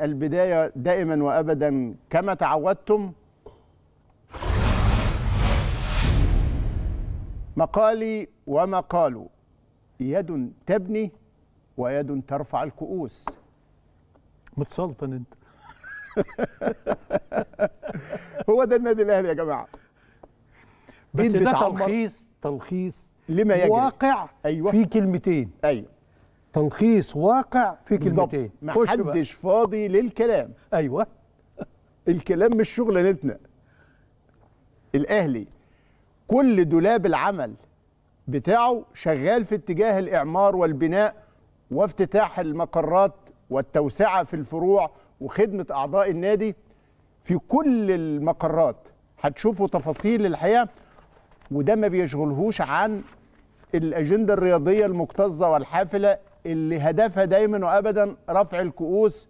البداية دائما وأبدا كما تعودتم مقالي وما قالوا يد تبني ويد ترفع الكؤوس متسلطن انت هو ده النادي الاهلي يا جماعه بس ده تلخيص تلخيص لما يجري واقع أيوة. في كلمتين ايوه تلخيص واقع في كلمتين ما حدش فاضي للكلام ايوه الكلام مش شغلانتنا الاهلي كل دولاب العمل بتاعه شغال في اتجاه الاعمار والبناء وافتتاح المقرات والتوسعه في الفروع وخدمه اعضاء النادي في كل المقرات هتشوفوا تفاصيل الحقيقه وده ما بيشغلهوش عن الاجنده الرياضيه المكتظه والحافله اللي هدفها دايما وابدا رفع الكؤوس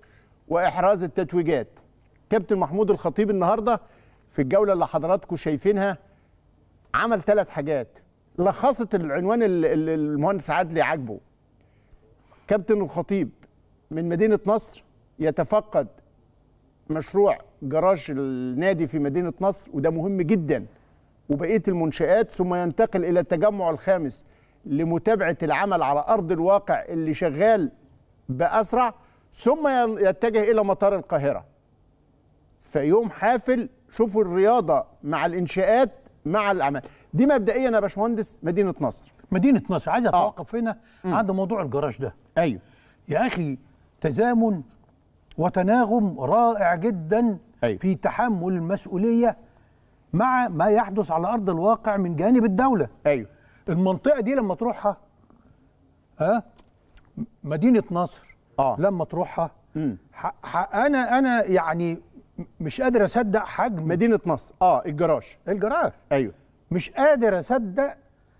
واحراز التتويجات كابتن محمود الخطيب النهارده في الجوله اللي حضراتكم شايفينها عمل ثلاث حاجات لخصت العنوان اللي المهندس عدلي عاجبه كابتن الخطيب من مدينه نصر يتفقد مشروع جراج النادي في مدينه نصر وده مهم جدا وبقيه المنشآت ثم ينتقل الى التجمع الخامس لمتابعه العمل على ارض الواقع اللي شغال باسرع ثم يتجه الى مطار القاهره فيوم حافل شوفوا الرياضه مع الانشاءات مع الاعمال دي مبدئيا يا باشمهندس مدينه نصر مدينه نصر عايز آه. اتوقف آه. هنا عند موضوع الجراج ده ايوه يا اخي تزامن وتناغم رائع جدا أيوة. في تحمل المسؤوليه مع ما يحدث على ارض الواقع من جانب الدوله ايوه المنطقه دي لما تروحها ها مدينه نصر آه. لما تروحها انا انا يعني مش قادر اصدق حجم مدينه نصر اه الجراج الجراج ايوه مش قادر اصدق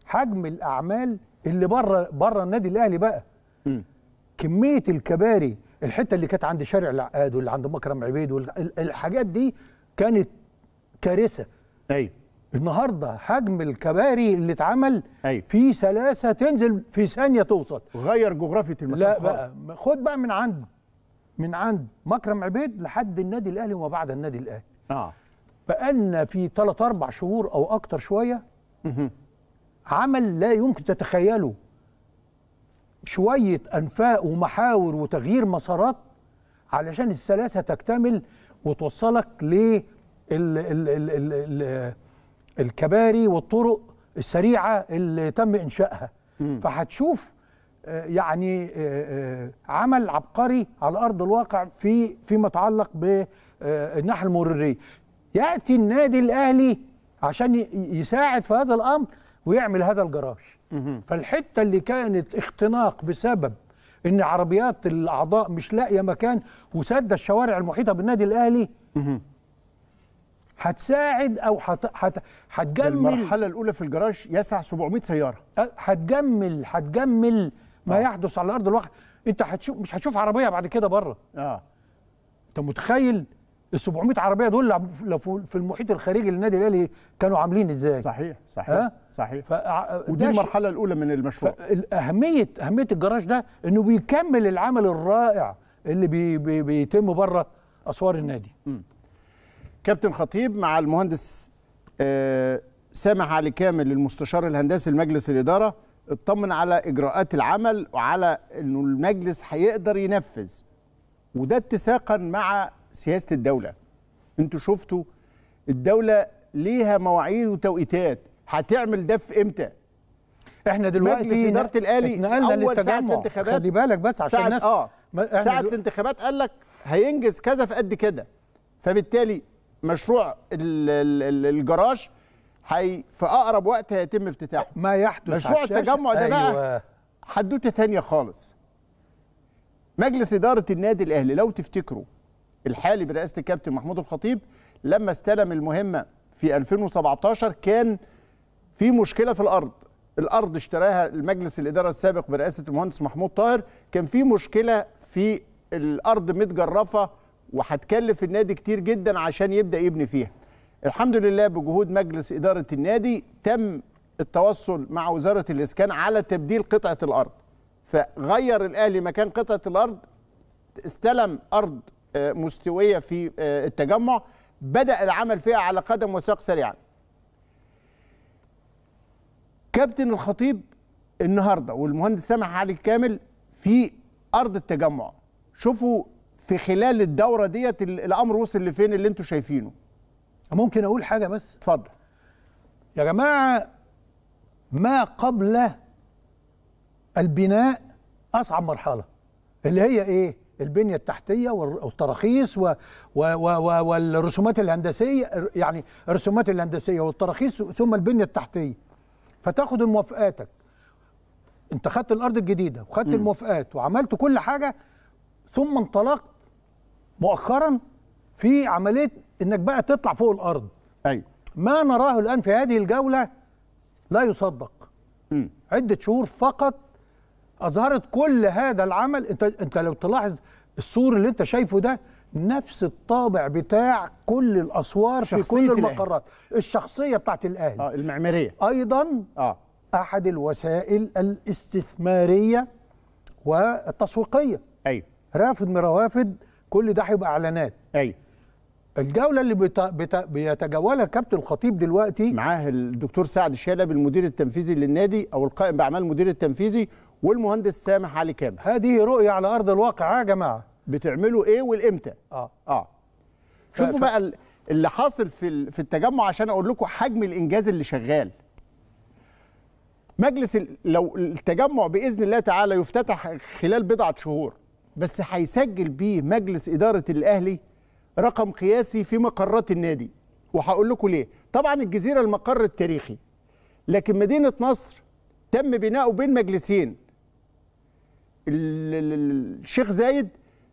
حجم الاعمال اللي بره بره النادي الاهلي بقى م. كميه الكباري الحته اللي كانت عند شارع العقاد واللي عند مكرم عبيد والحاجات دي كانت كارثه ايوه النهارده حجم الكباري اللي اتعمل أيوة. في سلاسه تنزل في ثانيه توصل غير جغرافيه المكان لا بقى خد بقى من عند من عند مكرم عبيد لحد النادي الاهلي وما بعد النادي الاهلي اه بقالنا في ثلاث اربع شهور او اكتر شويه عمل لا يمكن تتخيله شويه انفاق ومحاور وتغيير مسارات علشان السلاسه تكتمل وتوصلك ل ال ال ال ال ال الكباري والطرق السريعه اللي تم انشائها فهتشوف آه، يعني آه، آه، عمل عبقري على ارض الواقع في فيما يتعلق بالناحيه المروريه ياتي النادي الاهلي عشان يساعد في هذا الامر ويعمل هذا الجراج فالحته اللي كانت اختناق بسبب ان عربيات الاعضاء مش لاقيه مكان وسد الشوارع المحيطه بالنادي الاهلي هتساعد او هتجمل المرحله الاولى في الجراج يسع 700 سياره أه، هتجمل هتجمل ما آه. يحدث على ارض الواقع انت هتشوف مش هتشوف عربيه بعد كده بره اه انت متخيل ال 700 عربيه دول لو في المحيط الخارجي للنادي الاهلي كانوا عاملين ازاي صحيح صحيح أه؟ صحيح فع... ودي المرحله الاولى من المشروع اهميه اهميه الجراج ده انه بيكمل العمل الرائع اللي بي... بي... بيتم بره اسوار النادي م. كابتن خطيب مع المهندس آه، سامح علي كامل المستشار الهندسي لمجلس الإدارة اطمن على إجراءات العمل وعلى أنه المجلس هيقدر ينفذ وده اتساقا مع سياسة الدولة انتوا شفتوا الدولة ليها مواعيد وتوقيتات هتعمل ده في امتى احنا دلوقتي مجلس اداره الاهلي اول للتجمع خلي بالك بس عشان الناس اه ساعه الانتخابات قال لك هينجز كذا في قد كده فبالتالي مشروع الجراج هي في اقرب وقت هيتم افتتاحه ما يحدث مشروع التجمع ده أيوة. بقى حدوته ثانيه خالص مجلس اداره النادي الاهلي لو تفتكروا الحالي برئاسه الكابتن محمود الخطيب لما استلم المهمه في 2017 كان في مشكله في الارض الارض اشتراها المجلس الاداره السابق برئاسه المهندس محمود طاهر كان في مشكله في الارض متجرفه وهتكلف النادي كتير جدا عشان يبدا يبني فيها الحمد لله بجهود مجلس اداره النادي تم التوصل مع وزاره الاسكان على تبديل قطعه الارض فغير الاهلي مكان قطعه الارض استلم ارض آه، مستويه في آه، التجمع بدا العمل فيها على قدم وساق سريعا كابتن الخطيب النهارده والمهندس سامح علي الكامل في ارض التجمع شوفوا في خلال الدوره ديت الامر وصل لفين اللي انتم شايفينه ممكن اقول حاجه بس اتفضل يا جماعه ما قبل البناء اصعب مرحله اللي هي ايه البنيه التحتيه والتراخيص و... و... و... والرسومات الهندسيه يعني الرسومات الهندسيه والتراخيص ثم البنيه التحتيه فتاخد موافقاتك انت خدت الارض الجديده وخدت الموافقات وعملت كل حاجه ثم انطلقت مؤخرا في عمليه انك بقى تطلع فوق الارض ايوه ما نراه الان في هذه الجوله لا يصدق م. عده شهور فقط اظهرت كل هذا العمل انت انت لو تلاحظ السور اللي انت شايفه ده نفس الطابع بتاع كل الاسوار في كل المقرات الأهل. الشخصيه بتاعت الاهلي اه المعماريه ايضا اه احد الوسائل الاستثماريه والتسويقيه ايوه رافد من روافد كل ده هيبقى اعلانات ايوه الجوله اللي بتا... بتا... بيتجولها كابتن الخطيب دلوقتي معاه الدكتور سعد شلبي المدير التنفيذي للنادي او القائم باعمال المدير التنفيذي والمهندس سامح علي كامل هذه رؤيه على ارض الواقع آه يا جماعه بتعملوا ايه والامتى اه اه شوفوا ف... بقى اللي حاصل في في التجمع عشان اقول لكم حجم الانجاز اللي شغال مجلس لو التجمع باذن الله تعالى يفتتح خلال بضعه شهور بس هيسجل بيه مجلس إدارة الأهلي رقم قياسي في مقرات النادي وهقول لكم ليه طبعا الجزيرة المقر التاريخي لكن مدينة نصر تم بناؤه بين مجلسين الشيخ زايد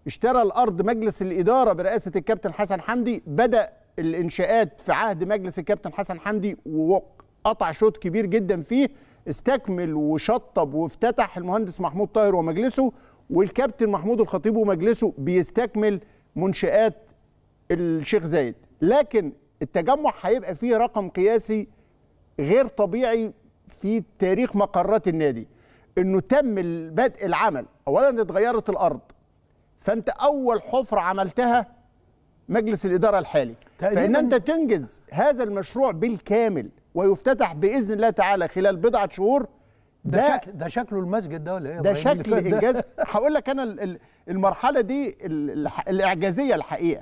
اشترى الأرض مجلس الإدارة برئاسة الكابتن حسن حمدي بدأ الإنشاءات في عهد مجلس الكابتن حسن حمدي وقطع شوط كبير جدا فيه استكمل وشطب وافتتح المهندس محمود طاهر ومجلسه والكابتن محمود الخطيب ومجلسه بيستكمل منشآت الشيخ زايد لكن التجمع هيبقى فيه رقم قياسي غير طبيعي في تاريخ مقرات النادي انه تم بدء العمل اولا اتغيرت الارض فانت اول حفره عملتها مجلس الاداره الحالي فان انت تنجز هذا المشروع بالكامل ويفتتح باذن الله تعالى خلال بضعه شهور ده ده, شكل ده شكله المسجد ده ولا ايه ده شكل انجاز هقول لك انا المرحله دي الاعجازيه الحقيقه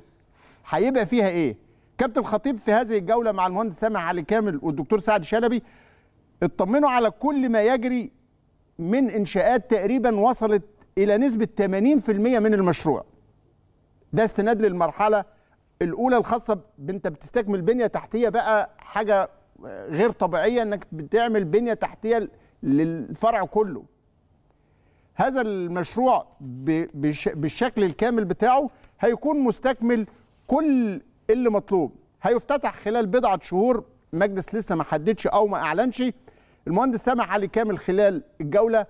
هيبقى فيها ايه كابتن الخطيب في هذه الجوله مع المهندس سامح علي كامل والدكتور سعد شلبي اطمنوا على كل ما يجري من انشاءات تقريبا وصلت الى نسبه 80% من المشروع ده استناد للمرحله الاولى الخاصه انت بتستكمل بنيه تحتيه بقى حاجه غير طبيعيه انك بتعمل بنيه تحتيه للفرع كله هذا المشروع بالشكل الكامل بتاعه هيكون مستكمل كل اللي مطلوب هيفتتح خلال بضعه شهور مجلس لسه ما حددش او ما اعلنش المهندس سامح علي كامل خلال الجوله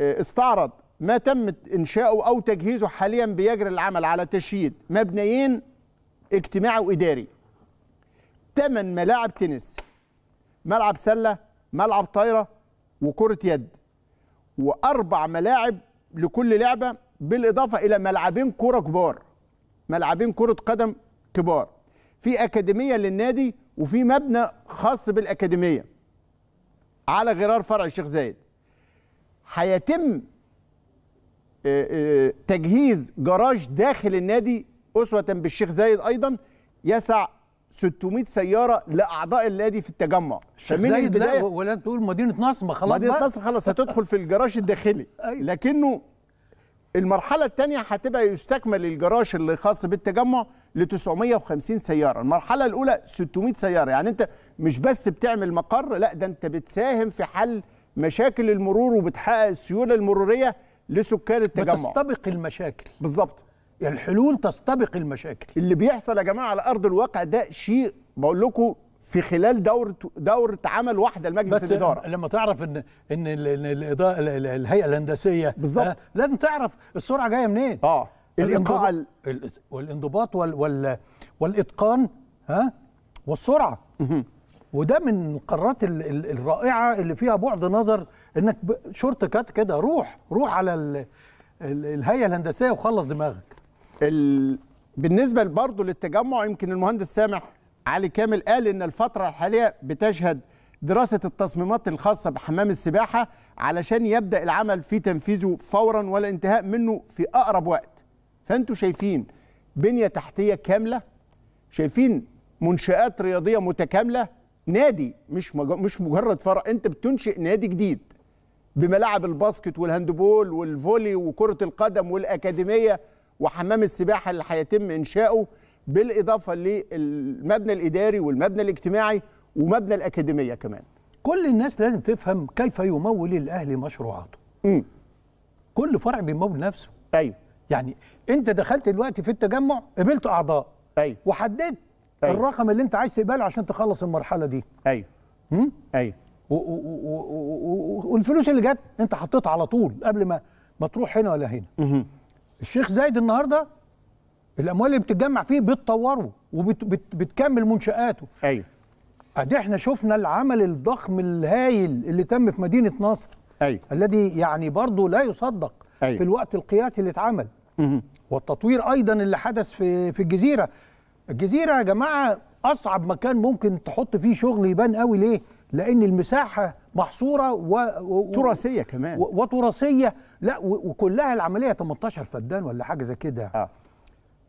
آه، استعرض ما تم انشاؤه او تجهيزه حاليا بيجري العمل على تشييد مبنيين اجتماعي واداري ثمان ملاعب تنس ملعب سله ملعب طايره وكرة يد وأربع ملاعب لكل لعبة بالإضافة إلى ملعبين كرة كبار ملعبين كرة قدم كبار في أكاديمية للنادي وفي مبنى خاص بالأكاديمية على غرار فرع الشيخ زايد هيتم آه، آه، تجهيز جراج داخل النادي أسوة بالشيخ زايد أيضا يسع 600 سياره لاعضاء النادي في التجمع فمن البدايه ولا تقول مدينه نصر ما خلاص مدينه نصر خلاص هتدخل في الجراج الداخلي أيوة. لكنه المرحله الثانيه هتبقى يستكمل الجراج اللي خاص بالتجمع ل 950 سياره المرحله الاولى 600 سياره يعني انت مش بس بتعمل مقر لا ده انت بتساهم في حل مشاكل المرور وبتحقق السيوله المروريه لسكان التجمع بتستبق المشاكل بالظبط يعني الحلول تستبق المشاكل اللي بيحصل يا جماعه على ارض الواقع ده شيء بقول لكم في خلال دورة دورة عمل واحدة لمجلس بس الإدارة لما تعرف إن إن الهيئة الهندسية بالظبط لازم تعرف السرعة جاية منين؟ اه الإيقاع والانضباط وال وال والإتقان ها والسرعة وده من القرارات الرائعة اللي فيها بعد نظر إنك شورت كات كده روح روح على الهيئة الهندسية وخلص دماغك ال... بالنسبه برضو للتجمع يمكن المهندس سامح علي كامل قال ان الفتره الحاليه بتشهد دراسه التصميمات الخاصه بحمام السباحه علشان يبدا العمل في تنفيذه فورا ولا انتهاء منه في اقرب وقت فانتوا شايفين بنيه تحتيه كامله شايفين منشات رياضيه متكامله نادي مش مج... مش مجرد فرع انت بتنشئ نادي جديد بملاعب الباسكت والهاندبول والفولي وكره القدم والاكاديميه وحمام السباحه اللي هيتم انشاؤه بالاضافه للمبنى الاداري والمبنى الاجتماعي ومبنى الاكاديميه كمان. كل الناس لازم تفهم كيف يمول الاهلي مشروعاته. امم كل فرع بيمول نفسه. ايوه يعني انت دخلت دلوقتي في التجمع قبلت اعضاء. ايوه وحددت أيوه. الرقم اللي انت عايز تقبله عشان تخلص المرحله دي. ايوه امم ايوه والفلوس اللي جت انت حطيتها على طول قبل ما ما تروح هنا ولا هنا. الشيخ زايد النهارده الاموال اللي بتتجمع فيه بتطوره وبتكمل منشآته ايوه ادي احنا شفنا العمل الضخم الهايل اللي تم في مدينه نصر ايوه الذي يعني برضه لا يصدق أيوة. في الوقت القياسي اللي اتعمل والتطوير ايضا اللي حدث في في الجزيره الجزيره يا جماعه اصعب مكان ممكن تحط فيه شغل يبان قوي ليه لان المساحه محصوره و... و... تراثيه كمان و... وتراثيه لا و... وكلها العمليه 18 فدان ولا حاجه زي كده آه.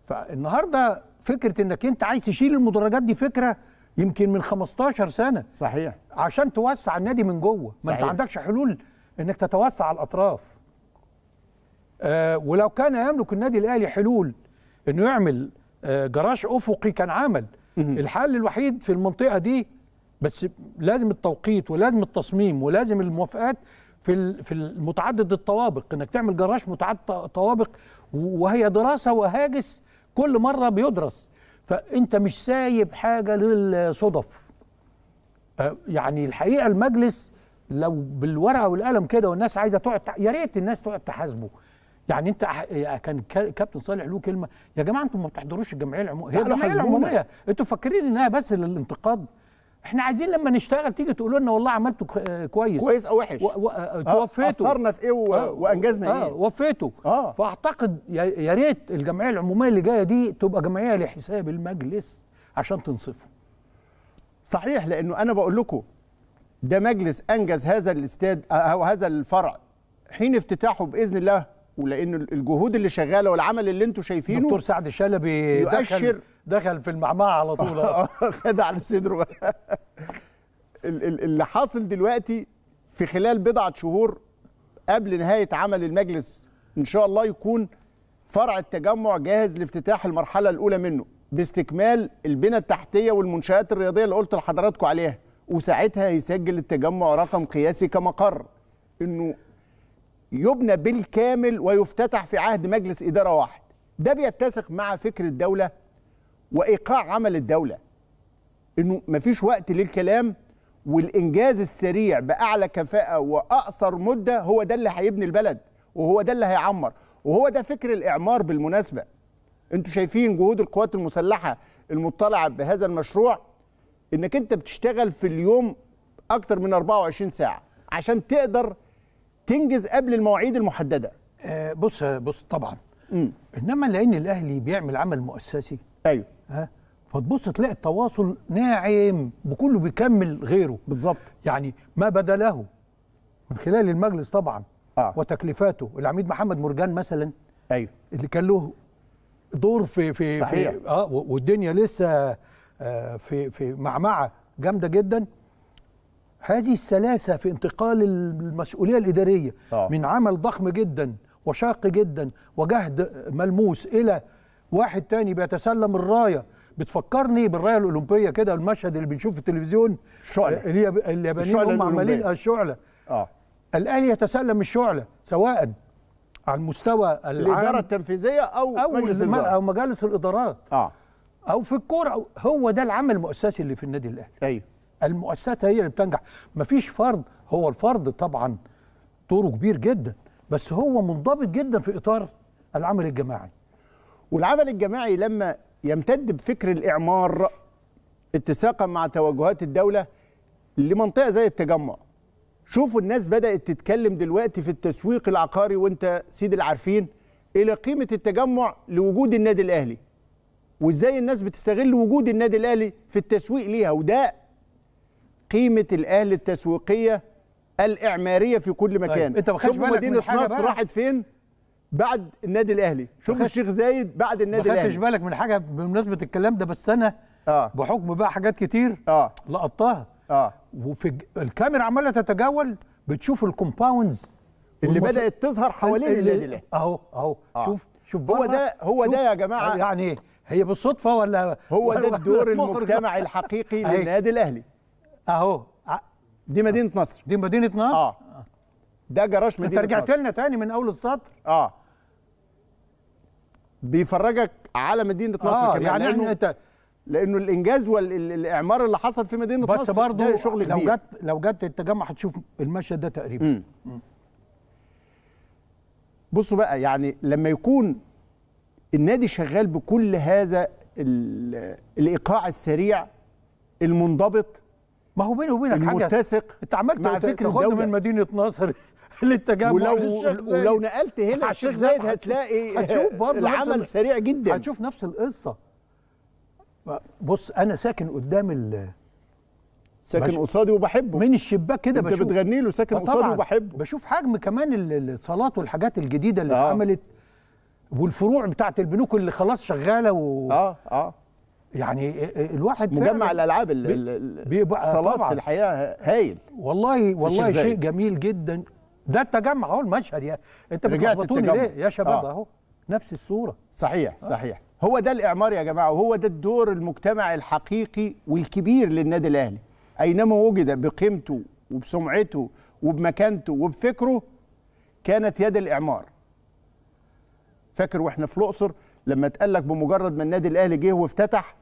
فالنهارده فكره انك انت عايز تشيل المدرجات دي فكره يمكن من 15 سنه صحيح عشان توسع النادي من جوه ما انت عندكش حلول انك تتوسع على الاطراف آه ولو كان يملك النادي الاهلي حلول انه يعمل آه جراج افقي كان عمل الحل الوحيد في المنطقه دي بس لازم التوقيت ولازم التصميم ولازم الموافقات في في المتعدد الطوابق انك تعمل جراج متعدد طوابق وهي دراسه وهاجس كل مره بيدرس فانت مش سايب حاجه للصدف أه، يعني الحقيقه المجلس لو بالورقه والقلم كده والناس عايزه تقعد يا ريت الناس تقعد تحاسبه يعني انت كان كابتن صالح له كلمه يا جماعه انتم ما بتحضروش الجمعيه العموميه هي الجمعيه العموميه انتوا فاكرين انها بس للانتقاد احنا عايزين لما نشتغل تيجي تقولوا لنا والله عملته آه، كويس كويس او وحش و... و... آه، آه، توفيته اثرنا في ايه وانجزنا آه. ايه وفيته آه. فاعتقد يا ريت الجمعيه العموميه اللي جايه دي تبقى جمعيه لحساب المجلس عشان تنصفه صحيح لانه انا بقول لكم ده مجلس انجز هذا الاستاد او هذا الفرع حين افتتاحه باذن الله ولان الجهود اللي شغاله والعمل اللي انتم شايفينه دكتور سعد شلبي يؤشر دخل في المعمعة على طول آه، خد على صدره اللي حاصل دلوقتي في خلال بضعة شهور قبل نهاية عمل المجلس إن شاء الله يكون فرع التجمع جاهز لافتتاح المرحلة الأولى منه باستكمال البنى التحتية والمنشآت الرياضية اللي قلت لحضراتكم عليها وساعتها هيسجل التجمع رقم قياسي كمقر إنه يبنى بالكامل ويفتتح في عهد مجلس إدارة واحد ده بيتسق مع فكر الدولة وايقاع عمل الدوله انه مفيش وقت للكلام والانجاز السريع باعلى كفاءه واقصر مده هو ده اللي هيبني البلد وهو ده اللي هيعمر وهو ده فكر الاعمار بالمناسبه انتوا شايفين جهود القوات المسلحه المطلعه بهذا المشروع انك انت بتشتغل في اليوم اكتر من 24 ساعه عشان تقدر تنجز قبل المواعيد المحدده آه، بص بص طبعا م. انما لان الاهلي بيعمل عمل مؤسسي ايوه ها فتبص تلاقي التواصل ناعم وكله بيكمل غيره بالظبط يعني ما بدا له من خلال المجلس طبعا آه. وتكليفاته العميد محمد مرجان مثلا ايوه اللي كان له دور في في صحيح. في اه والدنيا لسه آه في في معمعه جامده جدا هذه السلاسه في انتقال المسؤوليه الاداريه آه. من عمل ضخم جدا وشاق جدا وجهد ملموس الى واحد تاني بيتسلم الرايه بتفكرني بالرايه الاولمبيه كده المشهد اللي بنشوفه في التلفزيون شعلة آه، اليابانيين هم عمالين الشعله اه, آه. الاهلي يتسلم الشعله سواء على المستوى الاداره التنفيذيه او او مجلس الاداره او مجالس الادارات اه او في الكوره هو ده العمل المؤسسي اللي في النادي الاهلي ايوه المؤسسات هي اللي بتنجح مفيش فرد هو الفرد طبعا دوره كبير جدا بس هو منضبط جدا في اطار العمل الجماعي والعمل الجماعي لما يمتد بفكر الإعمار اتساقا مع توجهات الدولة لمنطقة زي التجمع شوفوا الناس بدأت تتكلم دلوقتي في التسويق العقاري وانت سيد العارفين إلى قيمة التجمع لوجود النادي الأهلي وازاي الناس بتستغل وجود النادي الأهلي في التسويق ليها وده قيمة الأهلي التسويقية الإعمارية في كل طيب، مكان طيب. انت ما خدتش بالك مدينة نصر راحت فين؟ بعد النادي الاهلي شوف الشيخ زايد بعد النادي الاهلي ما خدتش بالك من حاجه بمناسبه الكلام ده بس انا آه. بحكم بقى حاجات كتير اه لقطتها اه وفي الكاميرا عماله تتجول بتشوف الكومباوندز اللي بدات تظهر حوالين النادي الاهلي اهو اهو آه. شوف شوف هو ده هو ده يا جماعه آه، يعني هي بالصدفه ولا هو ده الدور المجتمعي الحقيقي للنادي الاهلي اهو آه. دي مدينه نصر دي مدينه نصر اه ده جراش مدينه نصر انت رجعت لنا تاني من اول السطر اه بيفرجك على مدينه آه، نصر آه كمان يعني لأنه انت لانه الانجاز والاعمار اللي حصل في مدينه بس نصر برضو ده شغل لو جت لو جت التجمع هتشوف المشهد ده تقريبا مم. مم. بصوا بقى يعني لما يكون النادي شغال بكل هذا الايقاع السريع المنضبط ما هو بيني وبينك حاجه المتسق انت عملت مع فكره من مدينه نصر للتجمع ولو ولو نقلت هنا الشيخ زايد هتلاقي هتشوف العمل سريع جدا هتشوف نفس القصه آه. بص انا ساكن قدام ال ساكن قصادي وبحبه من الشباك كده بشوف انت بتغني له ساكن آه، قصادي وبحبه بشوف حجم كمان الصالات والحاجات الجديده اللي آه. اتعملت آه. والفروع بتاعت البنوك اللي خلاص شغاله و... اه اه يعني الواحد مجمع الالعاب بيبقى الصالات الحقيقه هايل والله والله شيء جميل جدا ده التجمع اهو المشهد يا انت بتخبطوني ليه يا شباب آه. اهو نفس الصوره صحيح آه. صحيح هو ده الاعمار يا جماعه وهو ده الدور المجتمعي الحقيقي والكبير للنادي الاهلي اينما وجد بقيمته وبسمعته وبمكانته وبفكره كانت يد الاعمار فاكر واحنا في الاقصر لما اتقال لك بمجرد ما النادي الاهلي جه وافتتح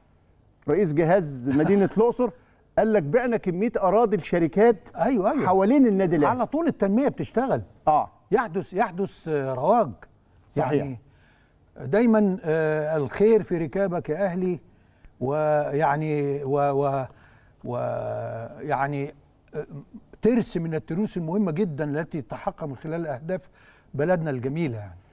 رئيس جهاز مدينه الاقصر قال لك بعنا كميه اراضي لشركات ايوه ايوه حوالين النادي الاهلي على طول التنميه بتشتغل اه يحدث يحدث آه، رواج صحيح يعني دايما آه، الخير في ركابك يا اهلي ويعني و, و, و يعني آه، ترس من التروس المهمه جدا التي تحقق من خلال اهداف بلدنا الجميله يعني